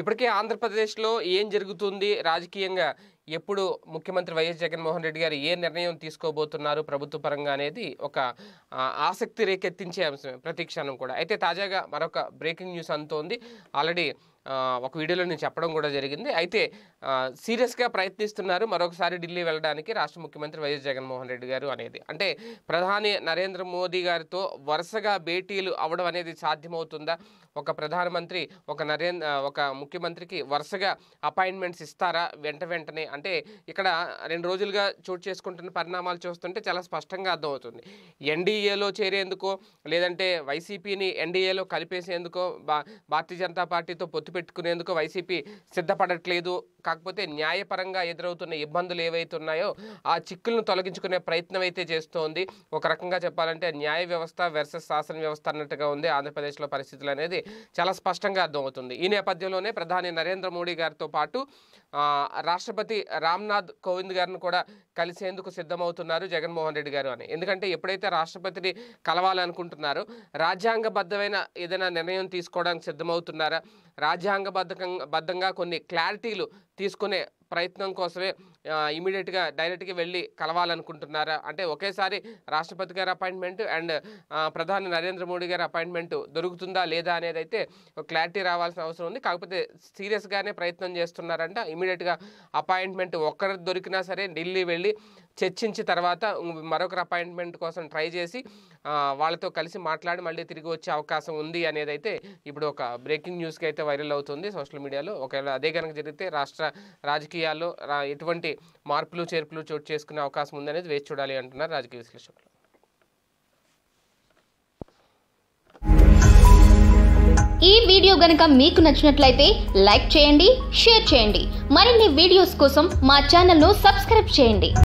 ఇప్పటికే ఆంధ్రప్రదేశ్లో ఏం జరుగుతుంది రాజకీయంగా ఎప్పుడు ముఖ్యమంత్రి వైఎస్ జగన్మోహన్ రెడ్డి గారు ఏ నిర్ణయం తీసుకోబోతున్నారు ప్రభుత్వ పరంగా అనేది ఒక ఆసక్తి రేకెత్తించే అంశమే ప్రతి కూడా అయితే తాజాగా మరొక బ్రేకింగ్ న్యూస్ అంతోంది ఆల్రెడీ ఒక వీడియోలో నేను చెప్పడం కూడా జరిగింది అయితే సీరియస్గా ప్రయత్నిస్తున్నారు మరొకసారి ఢిల్లీ వెళ్ళడానికి రాష్ట్ర ముఖ్యమంత్రి వైఎస్ జగన్మోహన్ రెడ్డి గారు అనేది అంటే ప్రధాని నరేంద్ర మోదీ గారితో వరుసగా భేటీలు అవడం అనేది సాధ్యమవుతుందా ఒక ప్రధానమంత్రి ఒక నరేంద్ర ఒక ముఖ్యమంత్రికి వరుసగా అపాయింట్మెంట్స్ ఇస్తారా వెంట వెంటనే అంటే ఇక్కడ రెండు రోజులుగా చోటు చేసుకుంటున్న పరిణామాలు చూస్తుంటే చాలా స్పష్టంగా అర్థమవుతుంది ఎన్డీఏలో చేరేందుకో లేదంటే వైసీపీని ఎన్డీఏలో కలిపేసేందుకో భారతీయ జనతా పార్టీతో పొత్తు పెట్టుకునేందుకు వైసీపీ సిద్ధపడట్లేదు కాకపోతే న్యాయపరంగా ఎదురవుతున్న ఇబ్బందులు ఏవైతే ఉన్నాయో ఆ చిక్కులను తొలగించుకునే ప్రయత్నం అయితే చేస్తోంది ఒక రకంగా చెప్పాలంటే న్యాయ వ్యవస్థ వెర్సెస్ శాసన వ్యవస్థ అన్నట్టుగా ఉంది ఆంధ్రప్రదేశ్లో పరిస్థితులు అనేది చాలా స్పష్టంగా అర్థమవుతుంది ఈ నేపథ్యంలోనే ప్రధాని నరేంద్ర మోడీ గారితో పాటు రాష్ట్రపతి రామ్నాథ్ కోవింద్ గారిని కూడా కలిసేందుకు సిద్ధమవుతున్నారు జగన్మోహన్ రెడ్డి గారు అని ఎందుకంటే ఎప్పుడైతే రాష్ట్రపతిని కలవాలనుకుంటున్నారో రాజ్యాంగబద్ధమైన ఏదైనా నిర్ణయం తీసుకోవడానికి సిద్ధమవుతున్నారా రాజ్యాంగబద్ధకంగా బద్ధంగా కొన్ని క్లారిటీలు తీసుకునే ప్రయత్నం కోసమే ఇమీడియట్గా డైరెక్ట్గా వెళ్ళి కలవాలనుకుంటున్నారా అంటే ఒకేసారి రాష్ట్రపతి గారి అపాయింట్మెంట్ అండ్ ప్రధాని నరేంద్ర మోడీ గారి అపాయింట్మెంట్ దొరుకుతుందా లేదా అనేది అయితే క్లారిటీ రావాల్సిన అవసరం ఉంది కాకపోతే సీరియస్గానే ప్రయత్నం చేస్తున్నారంట ఇమీడియట్గా అపాయింట్మెంట్ ఒక్కరు దొరికినా సరే ఢిల్లీ వెళ్ళి చర్చించి తర్వాత మరొకరు అపాయింట్మెంట్ కోసం ట్రై చేసి వాళ్ళతో కలిసి మాట్లాడి మళ్ళీ తిరిగి వచ్చే అవకాశం ఉంది అనేది అయితే ఇప్పుడు ఒక బ్రేకింగ్ న్యూస్కి అయితే వైరల్ అవుతుంది సోషల్ మీడియాలో ఒకవేళ అదే కనుక జరిగితే రాష్ట్ర రాజకీయ రాజకీయాల్లో ఎటువంటి మార్పులు చేర్పులు చోటు చేసుకునే అవకాశం ఉందనేది వేచి చూడాలి అంటున్నారు రాజకీయ విశ్లేషకులు ఈ వీడియో గనక మీకు నచ్చినట్లయితే లైక్ చేయండి షేర్ చేయండి మరిన్ని వీడియోస్ కోసం మా ఛానల్ను సబ్స్క్రైబ్ చేయండి